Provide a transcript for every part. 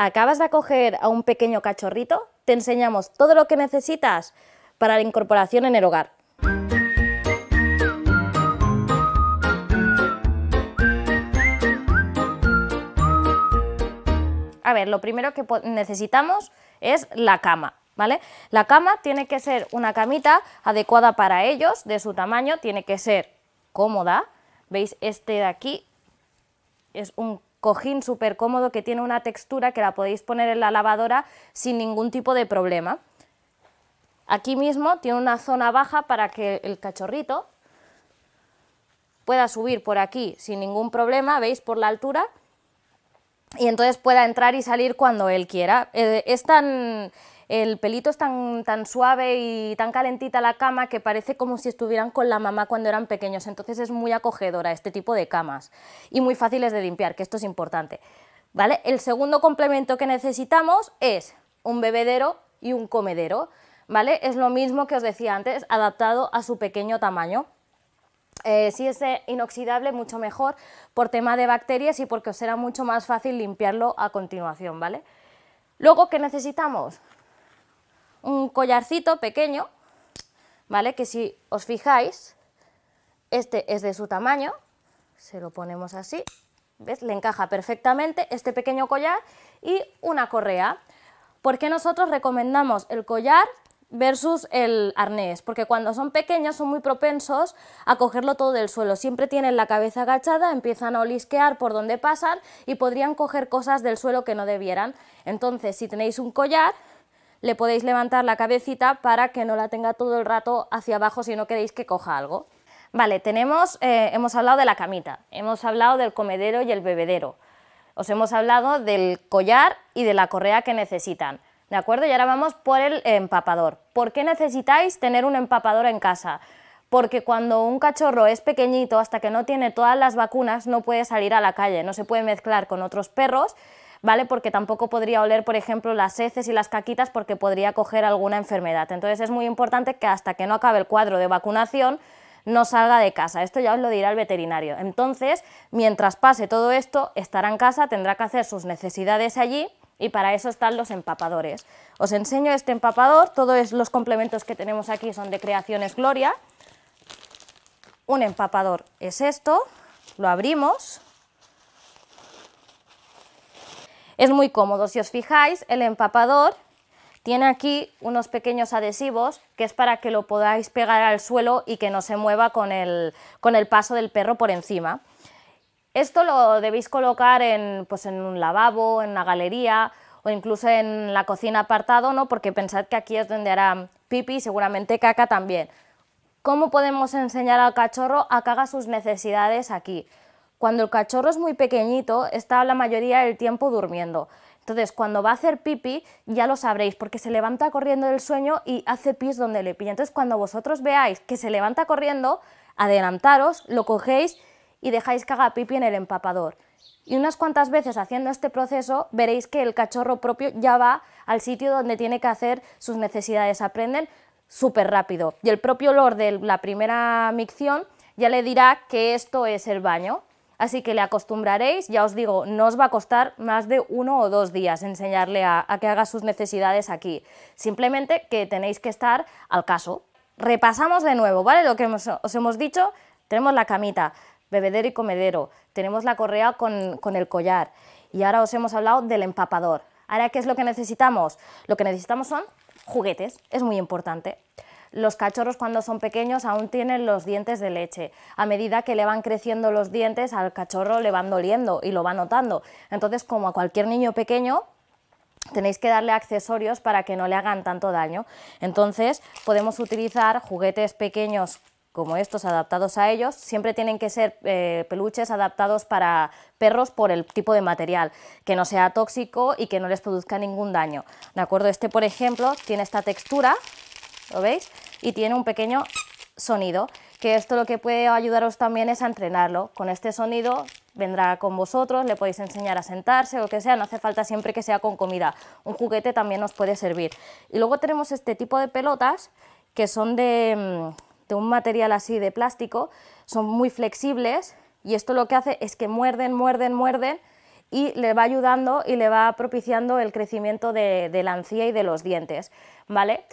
acabas de acoger a un pequeño cachorrito, te enseñamos todo lo que necesitas para la incorporación en el hogar. A ver, lo primero que necesitamos es la cama, ¿vale? La cama tiene que ser una camita adecuada para ellos, de su tamaño, tiene que ser cómoda. ¿Veis? Este de aquí es un cojín súper cómodo que tiene una textura que la podéis poner en la lavadora sin ningún tipo de problema. Aquí mismo tiene una zona baja para que el cachorrito pueda subir por aquí sin ningún problema, veis por la altura, y entonces pueda entrar y salir cuando él quiera. Eh, es tan el pelito es tan, suave y tan calentita la cama que parece como si estuvieran con la mamá cuando eran pequeños, entonces es muy acogedora este tipo de camas y muy fáciles de limpiar, que esto es importante. ¿Vale? El segundo complemento que necesitamos es un bebedero y un comedero. ¿Vale? Es lo mismo que os decía antes, adaptado a su pequeño tamaño. Eh, si es eh, inoxidable, mucho mejor por tema de bacterias y porque os será mucho más fácil limpiarlo a continuación, ¿vale? Luego, ¿qué necesitamos? un collarcito pequeño, ¿vale? Que si os fijáis, este es de su tamaño, se lo ponemos así, ¿ves? Le encaja perfectamente este pequeño collar y una correa. ¿Por qué nosotros recomendamos el collar versus el arnés? Porque cuando son pequeños son muy propensos a cogerlo todo del suelo. Siempre tienen la cabeza agachada, empiezan a olisquear por donde pasan y podrían coger cosas del suelo que no debieran. Entonces, si tenéis un collar, le podéis levantar la cabecita para que no la tenga todo el rato hacia abajo si no queréis que coja algo. Vale, tenemos, eh, hemos hablado de la camita, hemos hablado del comedero y el bebedero, os hemos hablado del collar y de la correa que necesitan. ¿De acuerdo? Y ahora vamos por el empapador. ¿Por qué necesitáis tener un empapador en casa? Porque cuando un cachorro es pequeñito, hasta que no tiene todas las vacunas, no puede salir a la calle, no se puede mezclar con otros perros ¿vale? Porque tampoco podría oler, por ejemplo, las heces y las caquitas porque podría coger alguna enfermedad. Entonces es muy importante que hasta que no acabe el cuadro de vacunación no salga de casa. Esto ya os lo dirá el veterinario. Entonces, mientras pase todo esto, estará en casa, tendrá que hacer sus necesidades allí y para eso están los empapadores. Os enseño este empapador, todos los complementos que tenemos aquí son de Creaciones Gloria. Un empapador es esto, lo abrimos, Es muy cómodo, si os fijáis, el empapador tiene aquí unos pequeños adhesivos que es para que lo podáis pegar al suelo y que no se mueva con el, paso del perro por encima. Esto lo debéis colocar en, pues en un lavabo, en una galería o incluso en la cocina apartado, ¿no? porque pensad que aquí es donde hará pipi y seguramente caca también. ¿Cómo podemos enseñar al cachorro a que haga sus necesidades aquí? Cuando el cachorro es muy pequeñito, está la mayoría del tiempo durmiendo. Entonces, cuando va a hacer pipí, ya lo sabréis, porque se levanta corriendo del sueño y hace pis donde le pilla. Entonces, cuando vosotros veáis que se levanta corriendo, adelantaros, lo cogéis y dejáis que haga pipí en el empapador. Y unas cuantas veces haciendo este proceso, veréis que el cachorro propio ya va al sitio donde tiene que hacer sus necesidades. Aprenden súper rápido. Y el propio olor de la primera micción ya le dirá que esto es el baño Así que le acostumbraréis, ya os digo, no os va a costar más de uno o dos días enseñarle a, que haga sus necesidades aquí. Simplemente que tenéis que estar al caso. Repasamos de nuevo, ¿vale? Lo que os hemos dicho, tenemos la camita, bebedero y comedero, tenemos la correa con, con el collar y ahora os hemos hablado del empapador. Ahora, ¿qué es lo que necesitamos? Lo que necesitamos son juguetes, es muy importante. Los cachorros cuando son pequeños aún tienen los dientes de leche. A medida que le van creciendo los dientes, al cachorro le van doliendo y lo va notando. Entonces, como a cualquier niño pequeño, tenéis que darle accesorios para que no le hagan tanto daño. Entonces, podemos utilizar juguetes pequeños como estos adaptados a ellos, siempre tienen que ser eh, peluches adaptados para perros por el tipo de material, que no sea tóxico y que no les produzca ningún daño. ¿De acuerdo? Este, por ejemplo, tiene esta textura, ¿lo veis? Y tiene un pequeño sonido, que esto lo que puede ayudaros también es a entrenarlo. Con este sonido vendrá con vosotros, le podéis enseñar a sentarse o lo que sea, no hace falta siempre que sea con comida. Un juguete también nos puede servir. Y luego tenemos este tipo de pelotas que son mm, de, un material así de plástico, son muy flexibles y esto lo que hace es que muerden, muerden, muerden y le va ayudando y le va propiciando el crecimiento de, la encía y de los dientes, ¿vale?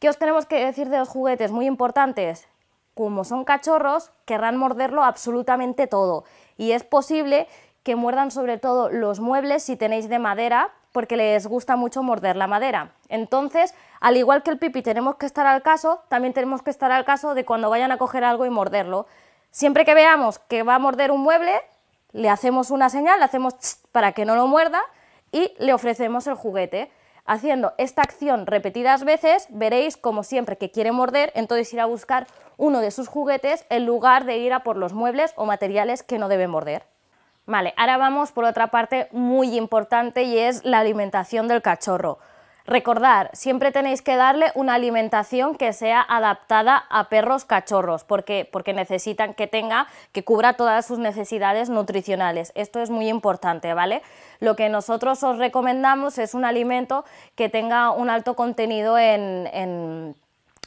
¿Qué os tenemos que decir de los juguetes? Muy importantes. Como son cachorros, querrán morderlo absolutamente todo. Y es posible que muerdan sobre todo los muebles si tenéis de madera, porque les gusta mucho morder la madera. Entonces, al igual que el pipi tenemos que estar al caso, también tenemos que estar al caso de cuando vayan a coger algo y morderlo. Siempre que veamos que va a morder un mueble, le hacemos una señal, le hacemos para que no lo muerda y le ofrecemos el juguete. Haciendo esta acción repetidas veces, veréis como siempre que quiere morder, entonces irá a buscar uno de sus juguetes en lugar de ir a por los muebles o materiales que no debe morder. Vale, ahora vamos por otra parte muy importante y es la alimentación del cachorro. Recordar, siempre tenéis que darle una alimentación que sea adaptada a perros cachorros, porque, necesitan que tenga, que cubra todas sus necesidades nutricionales. Esto es muy importante, ¿vale? Lo que nosotros os recomendamos es un alimento que tenga un alto contenido en,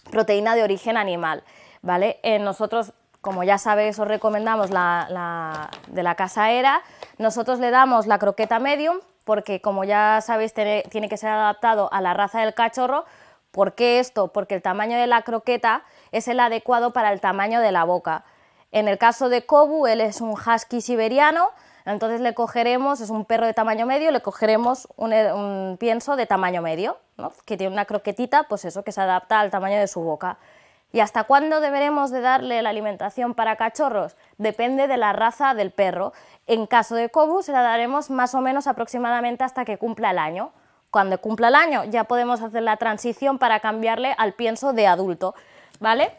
proteína de origen animal, ¿vale? Eh, nosotros como ya sabéis, os recomendamos la, la, de la casa era. Nosotros le damos la croqueta medium, porque como ya sabéis tiene, que ser adaptado a la raza del cachorro, ¿Por qué esto? Porque el tamaño de la croqueta es el adecuado para el tamaño de la boca. En el caso de Kobu, él es un husky siberiano, entonces le cogeremos, es un perro de tamaño medio, le cogeremos un, pienso de tamaño medio, que tiene una croquetita, pues eso, que se adapta al tamaño de su boca. ¿Y hasta cuándo deberemos de darle la alimentación para cachorros? Depende de la raza del perro. En caso de Cobus, se la daremos más o menos aproximadamente hasta que cumpla el año. Cuando cumpla el año ya podemos hacer la transición para cambiarle al pienso de adulto, ¿vale?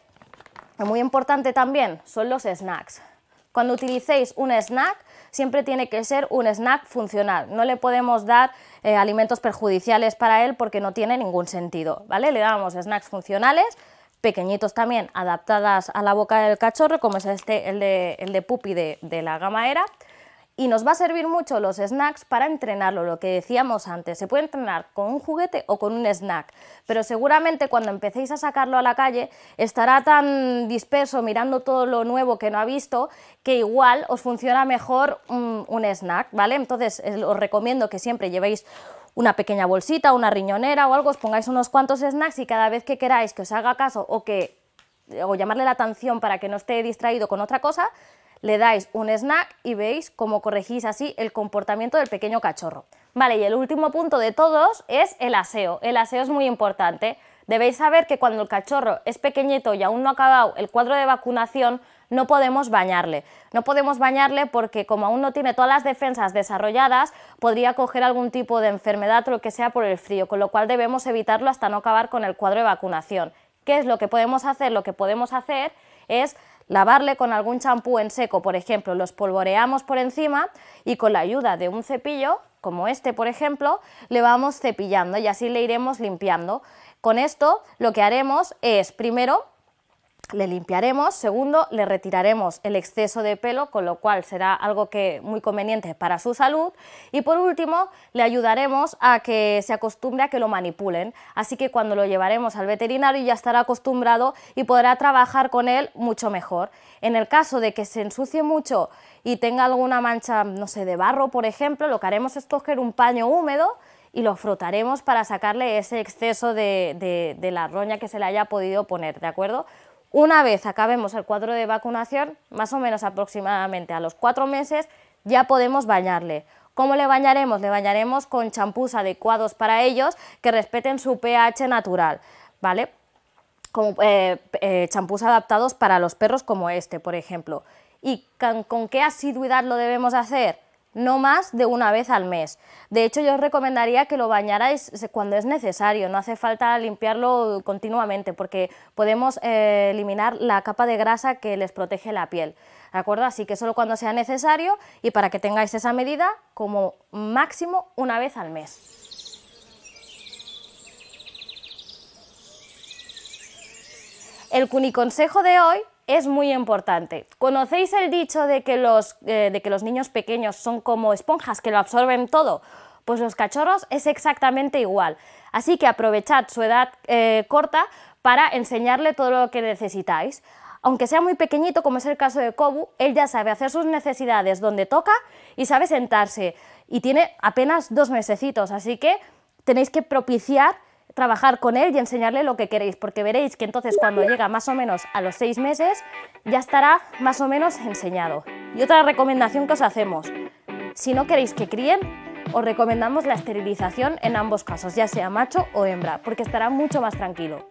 Muy importante también son los snacks. Cuando utilicéis un snack, siempre tiene que ser un snack funcional. No le podemos dar eh, alimentos perjudiciales para él porque no tiene ningún sentido, ¿vale? Le damos snacks funcionales pequeñitos también, adaptadas a la boca del cachorro, como es este, el de, de Pupi de, la gama Era. Y nos va a servir mucho los snacks para entrenarlo, lo que decíamos antes. Se puede entrenar con un juguete o con un snack, pero seguramente cuando empecéis a sacarlo a la calle estará tan disperso mirando todo lo nuevo que no ha visto que igual os funciona mejor un, un snack, ¿vale? Entonces eh, os recomiendo que siempre llevéis una pequeña bolsita, una riñonera o algo, os pongáis unos cuantos snacks y cada vez que queráis que os haga caso o que o llamarle la atención para que no esté distraído con otra cosa, le dais un snack y veis cómo corregís así el comportamiento del pequeño cachorro. Vale, y el último punto de todos es el aseo. El aseo es muy importante. Debéis saber que cuando el cachorro es pequeñito y aún no ha acabado el cuadro de vacunación, no podemos bañarle. No podemos bañarle porque como aún no tiene todas las defensas desarrolladas, podría coger algún tipo de enfermedad o lo que sea por el frío, con lo cual debemos evitarlo hasta no acabar con el cuadro de vacunación. ¿Qué es lo que podemos hacer? Lo que podemos hacer es lavarle con algún champú en seco, por ejemplo, los polvoreamos por encima y con la ayuda de un cepillo, como este por ejemplo, le vamos cepillando y así le iremos limpiando. Con esto lo que haremos es primero le limpiaremos, segundo, le retiraremos el exceso de pelo, con lo cual será algo que muy conveniente para su salud y por último, le ayudaremos a que se acostumbre a que lo manipulen, así que cuando lo llevaremos al veterinario ya estará acostumbrado y podrá trabajar con él mucho mejor. En el caso de que se ensucie mucho y tenga alguna mancha, no sé, de barro, por ejemplo, lo que haremos es coger un paño húmedo y lo frotaremos para sacarle ese exceso de, de, la roña que se le haya podido poner, ¿de acuerdo? Una vez acabemos el cuadro de vacunación, más o menos aproximadamente a los cuatro meses, ya podemos bañarle. ¿Cómo le bañaremos? Le bañaremos con champús adecuados para ellos que respeten su pH natural, ¿vale? Como eh, eh, champús adaptados para los perros como este, por ejemplo. ¿Y con qué asiduidad lo debemos hacer? no más de una vez al mes. De hecho, yo os recomendaría que lo bañarais cuando es necesario, no hace falta limpiarlo continuamente porque podemos eh, eliminar la capa de grasa que les protege la piel. ¿De acuerdo? Así que solo cuando sea necesario y para que tengáis esa medida como máximo una vez al mes. El cuniconsejo de hoy es muy importante. ¿Conocéis el dicho de que los, eh, de que los niños pequeños son como esponjas que lo absorben todo? Pues los cachorros es exactamente igual. Así que aprovechad su edad eh, corta para enseñarle todo lo que necesitáis. Aunque sea muy pequeñito, como es el caso de Kobu, él ya sabe hacer sus necesidades donde toca y sabe sentarse. Y tiene apenas dos mesecitos, así que tenéis que propiciar trabajar con él y enseñarle lo que queréis, porque veréis que entonces cuando llega más o menos a los seis meses ya estará más o menos enseñado. Y otra recomendación que os hacemos, si no queréis que críen, os recomendamos la esterilización en ambos casos, ya sea macho o hembra, porque estará mucho más tranquilo.